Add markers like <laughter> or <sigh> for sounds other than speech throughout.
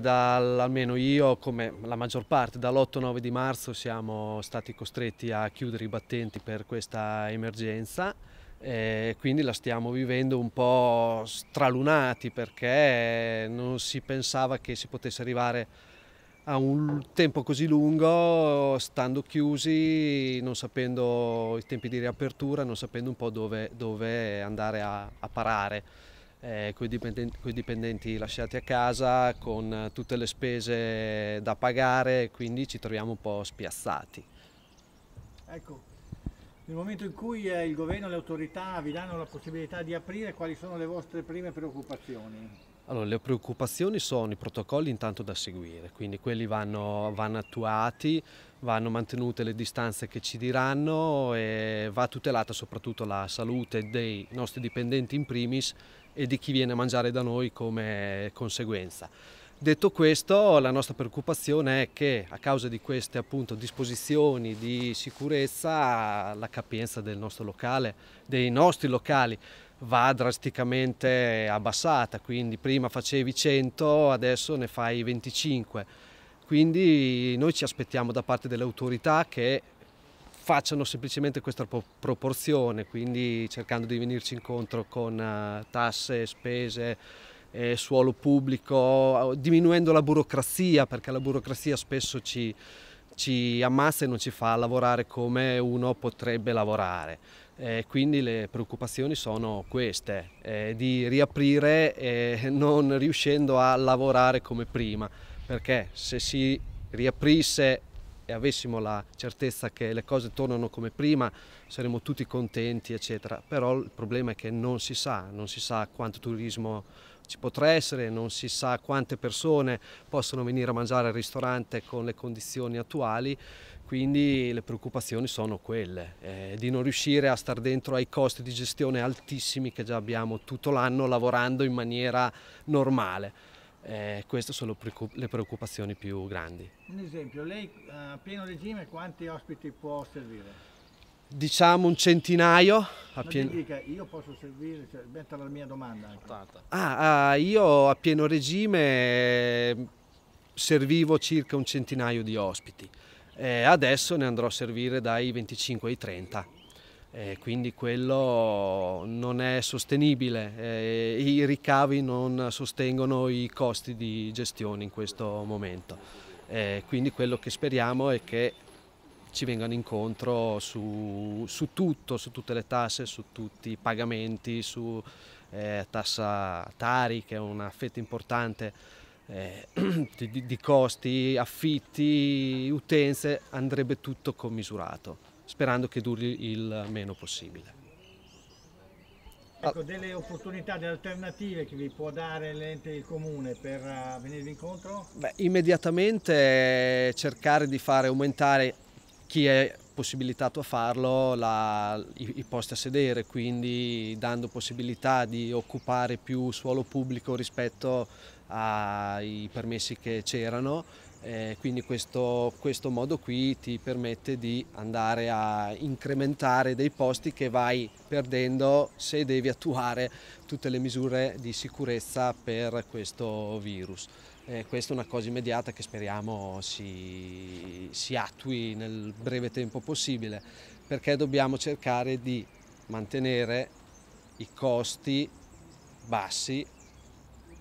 Da, almeno io, come la maggior parte, dall'8-9 di marzo siamo stati costretti a chiudere i battenti per questa emergenza e quindi la stiamo vivendo un po' stralunati perché non si pensava che si potesse arrivare a un tempo così lungo, stando chiusi, non sapendo i tempi di riapertura, non sapendo un po' dove, dove andare a, a parare eh, con i dipendenti, dipendenti, lasciati a casa, con eh, tutte le spese da pagare, quindi ci troviamo un po' spiazzati. Ecco, nel momento in cui eh, il governo e le autorità vi danno la possibilità di aprire, quali sono le vostre prime preoccupazioni? Allora, le preoccupazioni sono i protocolli intanto da seguire, quindi quelli vanno, vanno, attuati, vanno mantenute le distanze che ci diranno e va tutelata soprattutto la salute dei nostri dipendenti in primis e di chi viene a mangiare da noi come conseguenza. Detto questo, la nostra preoccupazione è che a causa di queste appunto, disposizioni di sicurezza la capienza del nostro locale, dei nostri locali, va drasticamente abbassata, quindi prima facevi 100, adesso ne fai 25. Quindi noi ci aspettiamo da parte delle autorità che facciano semplicemente questa proporzione, quindi cercando di venirci incontro con eh, tasse, spese, eh, suolo pubblico, diminuendo la burocrazia, perché la burocrazia spesso ci, ci ammazza e non ci fa lavorare come uno potrebbe lavorare. Eh, quindi le preoccupazioni sono queste, eh, di riaprire eh, <laughs> non riuscendo a lavorare come prima, perché se si riaprisse e avessimo la certezza che le cose tornano come prima saremmo tutti contenti eccetera però il problema è che non si sa non si sa quanto turismo ci potrà essere non si sa quante persone possono venire a mangiare al ristorante con le condizioni attuali quindi le preoccupazioni sono quelle, eh, di non riuscire a star dentro ai costi di gestione altissimi che già abbiamo tutto l'anno lavorando in maniera normale. Eh, queste sono le preoccupazioni più grandi. Un esempio, lei eh, a pieno regime quanti ospiti può servire? Diciamo un centinaio. A pieno... dica, io posso servire, cioè, metta la mia domanda. Ah, ah, io a pieno regime ehm, servivo circa un centinaio di ospiti, eh, adesso ne andrò a servire dai 25 ai 30. E quindi quello non è sostenibile, eh, i ricavi non sostengono i costi di gestione in questo momento. Eh, quindi quello che speriamo è che ci vengano incontro su, su, tutto, su tutte le tasse, su tutti i pagamenti, su eh, tassa Tari che è una fetta importante eh, <clears throat> di, di costi, affitti, utenze, andrebbe tutto commisurato sperando che duri il meno possibile. Ecco, delle opportunità, delle alternative che vi può dare l'ente il comune per uh, eh, venirvi incontro? Beh, immediatamente eh, cercare di fare aumentare chi è possibilitato a farlo la, i, i, posti a sedere, quindi dando possibilità di occupare più suolo pubblico rispetto ai permessi che c'erano eh, quindi questo, questo, modo qui ti permette di andare a incrementare dei posti che vai perdendo se devi attuare tutte le misure di sicurezza per questo virus. Eh, questa è una cosa immediata che speriamo si, si attui nel breve tempo possibile perché dobbiamo cercare di mantenere i costi bassi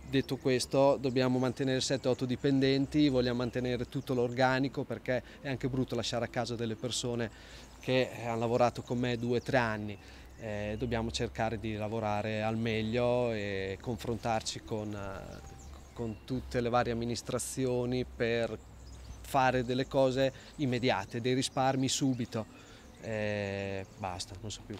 Detto questo dobbiamo mantenere 7-8 dipendenti, vogliamo mantenere tutto l'organico perché è anche brutto lasciare a casa delle persone che hanno lavorato con me 2-3 anni. Eh, dobbiamo cercare di lavorare al meglio e confrontarci con, eh, con tutte le varie amministrazioni per fare delle cose immediate, dei risparmi subito. Eh, basta, non so più.